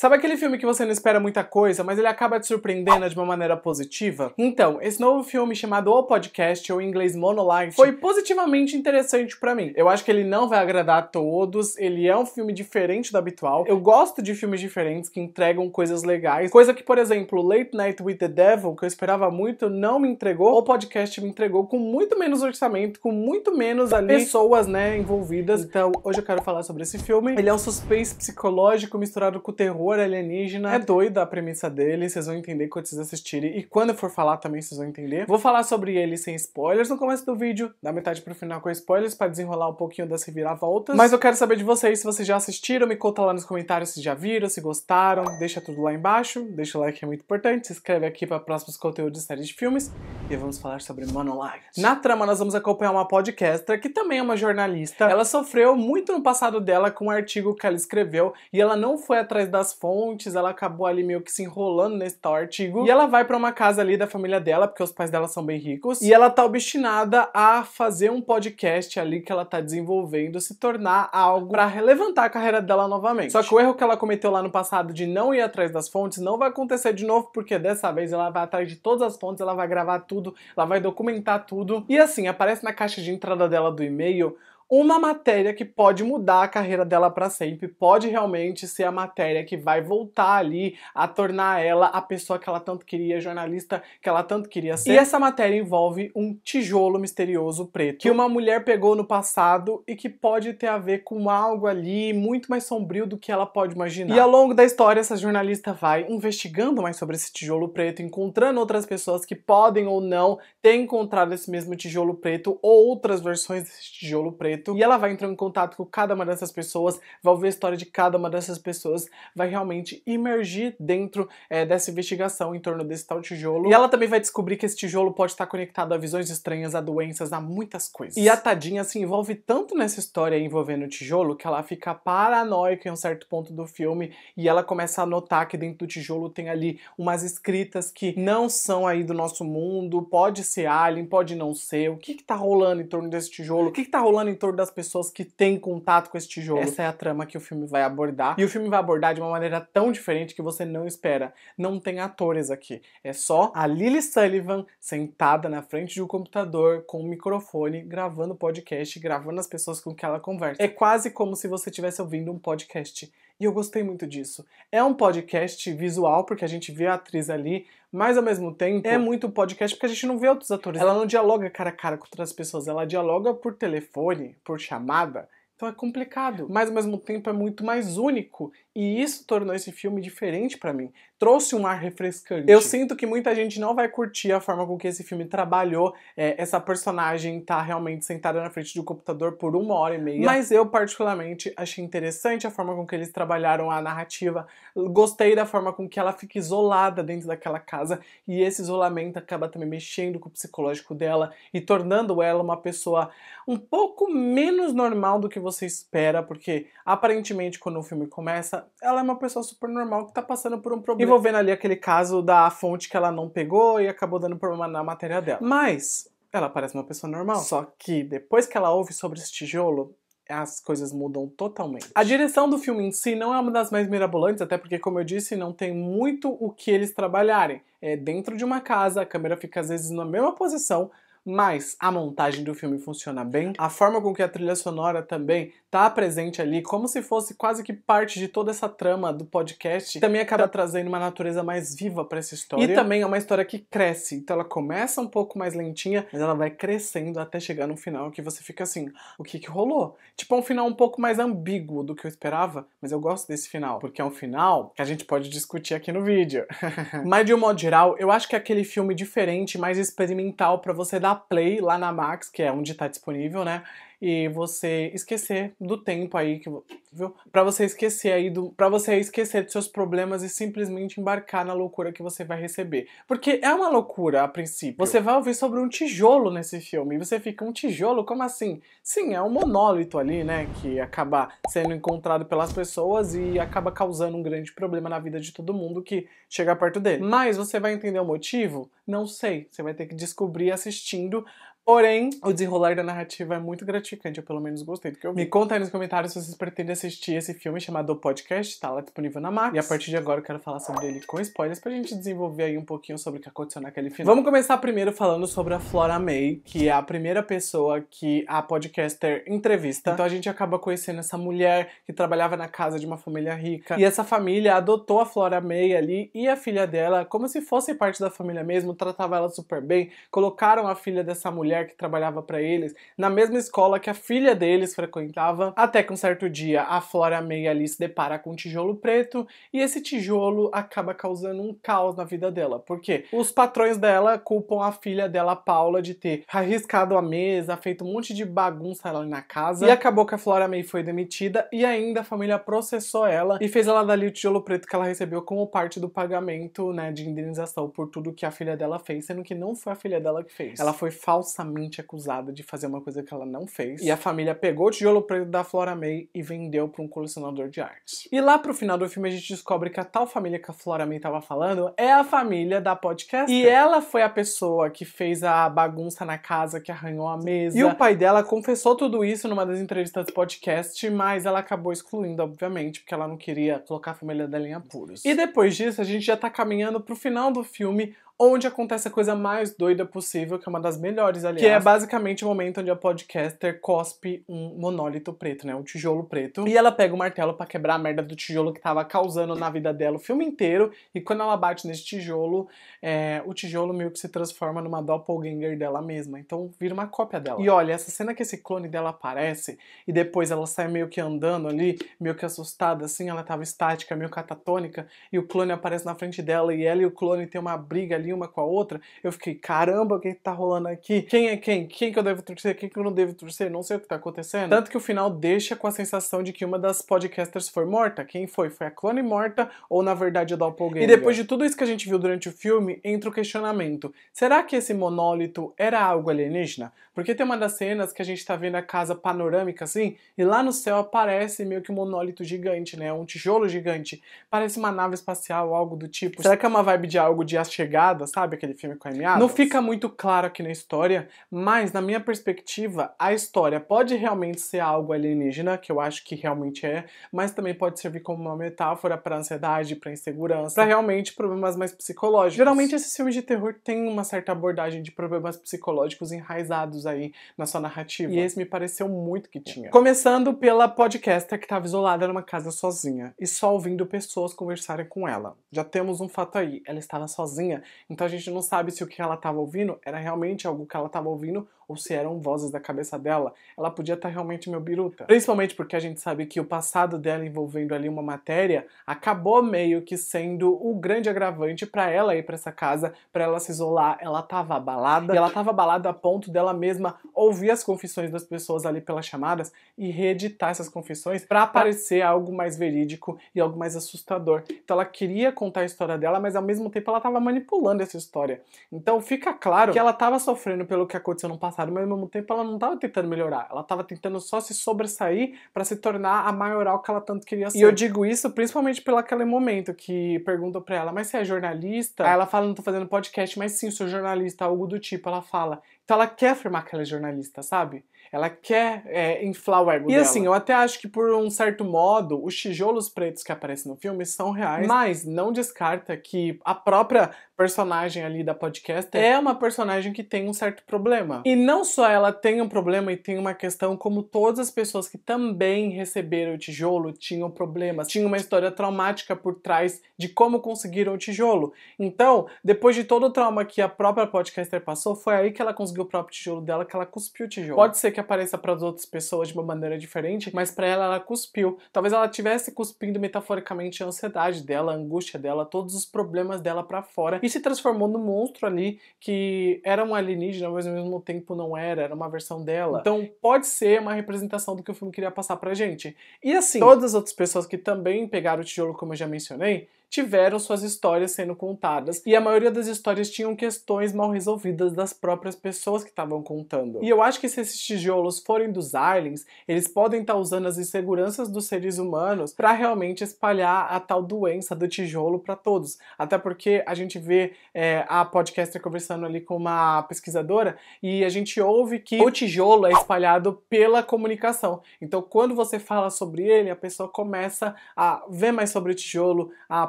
Sabe aquele filme que você não espera muita coisa, mas ele acaba te surpreendendo de uma maneira positiva? Então, esse novo filme chamado O Podcast, ou em inglês Monolight, foi positivamente interessante para mim. Eu acho que ele não vai agradar a todos, ele é um filme diferente do habitual. Eu gosto de filmes diferentes que entregam coisas legais, coisa que, por exemplo, Late Night with the Devil, que eu esperava muito, não me entregou. O Podcast me entregou com muito menos orçamento, com muito menos ali pessoas, né, envolvidas. Então, hoje eu quero falar sobre esse filme. Ele é um suspense psicológico misturado com terror alienígena. É doida a premissa dele, vocês vão entender quando vocês assistirem. E quando eu for falar também, vocês vão entender. Vou falar sobre ele sem spoilers no começo do vídeo, da metade pro final com spoilers, para desenrolar um pouquinho das reviravoltas. Mas eu quero saber de vocês se vocês já assistiram, me conta lá nos comentários se já viram, se gostaram, deixa tudo lá embaixo, deixa o like que é muito importante, se inscreve aqui para próximos conteúdos de séries de filmes e vamos falar sobre Monologues. Na trama, nós vamos acompanhar uma podcaster que também é uma jornalista. Ela sofreu muito no passado dela com um artigo que ela escreveu e ela não foi atrás das fontes, ela acabou ali meio que se enrolando nesse tal artigo. E ela vai para uma casa ali da família dela, porque os pais dela são bem ricos, e ela tá obstinada a fazer um podcast ali que ela tá desenvolvendo se tornar algo para levantar a carreira dela novamente. Só que o erro que ela cometeu lá no passado de não ir atrás das fontes não vai acontecer de novo, porque dessa vez ela vai atrás de todas as fontes, ela vai gravar tudo, ela vai documentar tudo. E assim, aparece na caixa de entrada dela do e-mail uma matéria que pode mudar a carreira dela para sempre, pode realmente ser a matéria que vai voltar ali a tornar ela a pessoa que ela tanto queria, jornalista que ela tanto queria ser. E é essa matéria envolve um tijolo misterioso preto que uma mulher pegou no passado e que pode ter a ver com algo ali muito mais sombrio do que ela pode imaginar. E ao longo da história, essa jornalista vai investigando mais sobre esse tijolo preto, encontrando outras pessoas que podem ou não ter encontrado esse mesmo tijolo preto ou outras versões desse tijolo preto e ela vai entrar em contato com cada uma dessas pessoas, vai ouvir a história de cada uma dessas pessoas, vai realmente imergir dentro é, dessa investigação em torno desse tal tijolo. E ela também vai descobrir que esse tijolo pode estar conectado a visões estranhas, a doenças, a muitas coisas. E a tadinha se envolve tanto nessa história envolvendo o tijolo que ela fica paranoica em um certo ponto do filme e ela começa a notar que dentro do tijolo tem ali umas escritas que não são aí do nosso mundo, pode ser alien, pode não ser, o que que tá rolando em torno desse tijolo, o que que tá rolando em torno das pessoas que têm contato com esse tijolo. Essa é a trama que o filme vai abordar. E o filme vai abordar de uma maneira tão diferente que você não espera. Não tem atores aqui. É só a Lily Sullivan sentada na frente de um computador com um microfone, gravando podcast, gravando as pessoas com que ela conversa. É quase como se você estivesse ouvindo um podcast. E eu gostei muito disso. É um podcast visual, porque a gente vê a atriz ali, mas ao mesmo tempo é muito podcast porque a gente não vê outros atores. Ela não dialoga cara a cara com outras pessoas, ela dialoga por telefone, por chamada. Então é complicado, mas ao mesmo tempo é muito mais único, e isso tornou esse filme diferente para mim trouxe um ar refrescante. Eu sinto que muita gente não vai curtir a forma com que esse filme trabalhou é, essa personagem tá realmente sentada na frente do computador por uma hora e meia. Mas eu, particularmente, achei interessante a forma com que eles trabalharam a narrativa. Gostei da forma com que ela fica isolada dentro daquela casa e esse isolamento acaba também mexendo com o psicológico dela e tornando ela uma pessoa um pouco menos normal do que você espera, porque aparentemente quando o filme começa, ela é uma pessoa super normal que tá passando por um problema envolvendo ali aquele caso da fonte que ela não pegou e acabou dando problema na matéria dela. Mas ela parece uma pessoa normal. Só que depois que ela ouve sobre esse tijolo, as coisas mudam totalmente. A direção do filme em si não é uma das mais mirabolantes, até porque, como eu disse, não tem muito o que eles trabalharem. É dentro de uma casa, a câmera fica às vezes na mesma posição, mas a montagem do filme funciona bem. A forma com que a trilha sonora também tá presente ali, como se fosse quase que parte de toda essa trama do podcast. Também acaba tá. trazendo uma natureza mais viva para essa história. E também é uma história que cresce. Então ela começa um pouco mais lentinha, mas ela vai crescendo até chegar no final que você fica assim: o que que rolou? Tipo, é um final um pouco mais ambíguo do que eu esperava, mas eu gosto desse final, porque é um final que a gente pode discutir aqui no vídeo. mas de um modo geral, eu acho que é aquele filme diferente, mais experimental para você dar play lá na Max, que é onde tá disponível, né? e você esquecer do tempo aí que viu? Para você esquecer aí do para você esquecer dos seus problemas e simplesmente embarcar na loucura que você vai receber. Porque é uma loucura a princípio. Você vai ouvir sobre um tijolo nesse filme e você fica um tijolo como assim? Sim, é um monólito ali, né, que acaba sendo encontrado pelas pessoas e acaba causando um grande problema na vida de todo mundo que chega perto dele. Mas você vai entender o motivo? Não sei, você vai ter que descobrir assistindo Porém, o desenrolar da narrativa é muito gratificante, eu pelo menos gostei do que eu vi. Me conta aí nos comentários se vocês pretendem assistir esse filme chamado O Podcast, tá lá disponível na Max. E a partir de agora eu quero falar sobre ele com spoilers pra gente desenvolver aí um pouquinho sobre o que aconteceu naquele filme. Vamos começar primeiro falando sobre a Flora May, que é a primeira pessoa que a podcaster entrevista. Então a gente acaba conhecendo essa mulher que trabalhava na casa de uma família rica. E essa família adotou a Flora May ali e a filha dela como se fosse parte da família mesmo, tratava ela super bem, colocaram a filha dessa mulher mulher que trabalhava para eles na mesma escola que a filha deles frequentava, até que um certo dia a Flora May ali se depara com um tijolo preto e esse tijolo acaba causando um caos na vida dela, porque os patrões dela culpam a filha dela, Paula, de ter arriscado a mesa, feito um monte de bagunça lá na casa e acabou que a Flora May foi demitida e ainda a família processou ela e fez ela dali o tijolo preto que ela recebeu como parte do pagamento, né, de indenização por tudo que a filha dela fez, sendo que não foi a filha dela que fez. Ela foi falsamente falsamente acusada de fazer uma coisa que ela não fez. E a família pegou o tijolo preto da Flora May e vendeu para um colecionador de arte. E lá pro final do filme a gente descobre que a tal família que a Flora May tava falando é a família da podcast. E ela foi a pessoa que fez a bagunça na casa, que arranhou a mesa. E o pai dela confessou tudo isso numa das entrevistas do podcast, mas ela acabou excluindo, obviamente, porque ela não queria colocar a família dela em apuros. E depois disso, a gente já tá caminhando pro final do filme, onde acontece a coisa mais doida possível, que é uma das melhores, aliás. Que é basicamente o momento onde a podcaster cospe um monólito preto, né? Um tijolo preto. E ela pega o martelo para quebrar a merda do tijolo que tava causando na vida dela o filme inteiro. E quando ela bate nesse tijolo, é, o tijolo meio que se transforma numa doppelganger dela mesma. Então vira uma cópia dela. E olha, essa cena que esse clone dela aparece e depois ela sai meio que andando ali, meio que assustada, assim, ela tava estática, meio catatônica, e o clone aparece na frente dela e ela e o clone tem uma briga ali ali uma com a outra, eu fiquei, caramba, o que tá rolando aqui? Quem é quem? Quem que eu devo torcer? Quem que eu não devo torcer? Não sei o que tá acontecendo. Tanto que o final deixa com a sensação de que uma das podcasters foi morta. Quem foi? Foi a clone morta ou, na verdade, a Doppelganger? E depois de tudo isso que a gente viu durante o filme, entra o questionamento. Será que esse monólito era algo alienígena? Porque tem uma das cenas que a gente tá vendo a casa panorâmica, assim, e lá no céu aparece meio que um monólito gigante, né? Um tijolo gigante. Parece uma nave espacial, algo do tipo. Será que é uma vibe de algo de a chegada? sabe? Aquele filme com a miada. Não fica muito claro aqui na história, mas na minha perspectiva, a história pode realmente ser algo alienígena, que eu acho que realmente é, mas também pode servir como uma metáfora para ansiedade, para insegurança, para realmente problemas mais psicológicos. Geralmente esses filmes de terror têm uma certa abordagem de problemas psicológicos enraizados aí na sua narrativa. E esse me pareceu muito que tinha. Começando pela podcaster que estava isolada numa casa sozinha e só ouvindo pessoas conversarem com ela. Já temos um fato aí, ela estava sozinha então a gente não sabe se o que ela estava ouvindo era realmente algo que ela estava ouvindo ou se eram vozes da cabeça dela. Ela podia estar tá realmente meio biruta. Principalmente porque a gente sabe que o passado dela envolvendo ali uma matéria acabou meio que sendo o grande agravante para ela ir para essa casa, para ela se isolar. Ela tava abalada, e ela tava abalada a ponto dela mesma ouvir as confissões das pessoas ali pelas chamadas e reeditar essas confissões para aparecer algo mais verídico e algo mais assustador. Então ela queria contar a história dela, mas ao mesmo tempo ela tava manipulando essa história. Então fica claro que ela tava sofrendo pelo que aconteceu no passado passado, mas ao mesmo tempo ela não estava tentando melhorar, ela estava tentando só se sobressair para se tornar a maioral que ela tanto queria ser. E eu digo isso principalmente pelo aquele momento que perguntam para ela, mas você é jornalista? Aí ela fala, não tô fazendo podcast, mas sim, sou jornalista, algo do tipo. Ela fala, então ela quer afirmar que ela é jornalista, sabe? Ela quer é, inflar o ego e, assim, dela. E assim, eu até acho que por um certo modo, os tijolos pretos que aparecem no filme são reais, hum. mas não descarta que a própria personagem ali da podcast é uma personagem que tem um certo problema. E não só ela tem um problema e tem uma questão, como todas as pessoas que também receberam o tijolo tinham problemas, tinham uma história traumática por trás de como conseguiram o tijolo. Então, depois de todo o trauma que a própria podcaster passou, foi aí que ela conseguiu o próprio tijolo dela, que ela cuspiu o tijolo. Pode ser que que apareça para as outras pessoas de uma maneira diferente, mas para ela ela cuspiu. Talvez ela tivesse cuspindo metaforicamente a ansiedade dela, a angústia dela, todos os problemas dela para fora e se transformou no monstro ali que era um alienígena, mas ao mesmo tempo não era, era uma versão dela. Então pode ser uma representação do que o filme queria passar pra gente. E assim, todas as outras pessoas que também pegaram o tijolo, como eu já mencionei, tiveram suas histórias sendo contadas e a maioria das histórias tinham questões mal resolvidas das próprias pessoas que estavam contando. E eu acho que se esses tijolos forem dos aliens, eles podem estar tá usando as inseguranças dos seres humanos para realmente espalhar a tal doença do tijolo para todos. Até porque a gente vê é, a podcaster conversando ali com uma pesquisadora e a gente ouve que o tijolo é espalhado pela comunicação. Então, quando você fala sobre ele, a pessoa começa a ver mais sobre o tijolo, a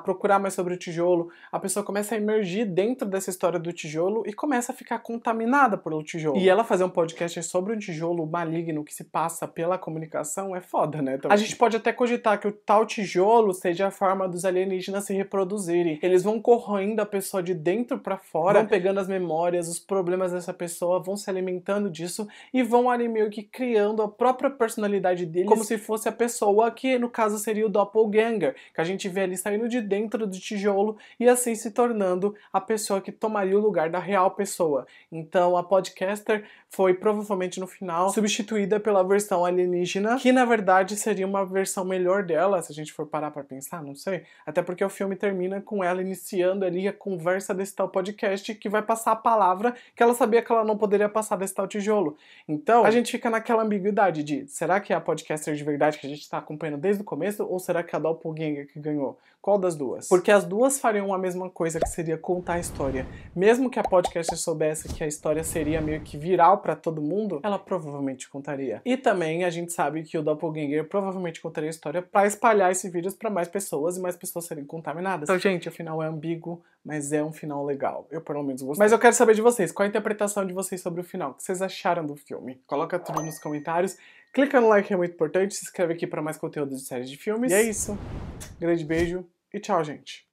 procurar mais sobre o tijolo, a pessoa começa a emergir dentro dessa história do tijolo e começa a ficar contaminada pelo tijolo. E ela fazer um podcast sobre um tijolo maligno que se passa pela comunicação é foda, né? Também. Então, a gente pode até cogitar que o tal tijolo seja a forma dos alienígenas se reproduzirem. Eles vão corroendo a pessoa de dentro para fora, vão pegando as memórias, os problemas dessa pessoa, vão se alimentando disso e vão ali meio que criando a própria personalidade deles, como se fosse a pessoa que, no caso, seria o doppelganger, que a gente vê ali saindo de dentro dentro do tijolo e assim se tornando a pessoa que tomaria o lugar da real pessoa. Então a podcaster foi provavelmente no final substituída pela versão alienígena, que na verdade seria uma versão melhor dela, se a gente for parar para pensar, não sei. Até porque o filme termina com ela iniciando ali a conversa desse tal podcast que vai passar a palavra que ela sabia que ela não poderia passar desse tal tijolo. Então a gente fica naquela ambiguidade de será que é a podcaster de verdade que a gente está acompanhando desde o começo ou será que é a Doppelganger que ganhou? Qual das duas? duas. Porque as duas fariam a mesma coisa, que seria contar a história. Mesmo que a podcaster soubesse que a história seria meio que viral para todo mundo, ela provavelmente contaria. E também a gente sabe que o Doppelganger provavelmente contaria a história para espalhar esse vírus para mais pessoas e mais pessoas serem contaminadas. Então, gente, o final é ambíguo, mas é um final legal. Eu pelo menos gostei. Mas eu quero saber de vocês, qual a interpretação de vocês sobre o final? O que vocês acharam do filme? Coloca tudo nos comentários. Clica no like, é muito importante. Se inscreve aqui para mais conteúdo de séries de filmes. E é isso. Grande beijo. E tchau, gente.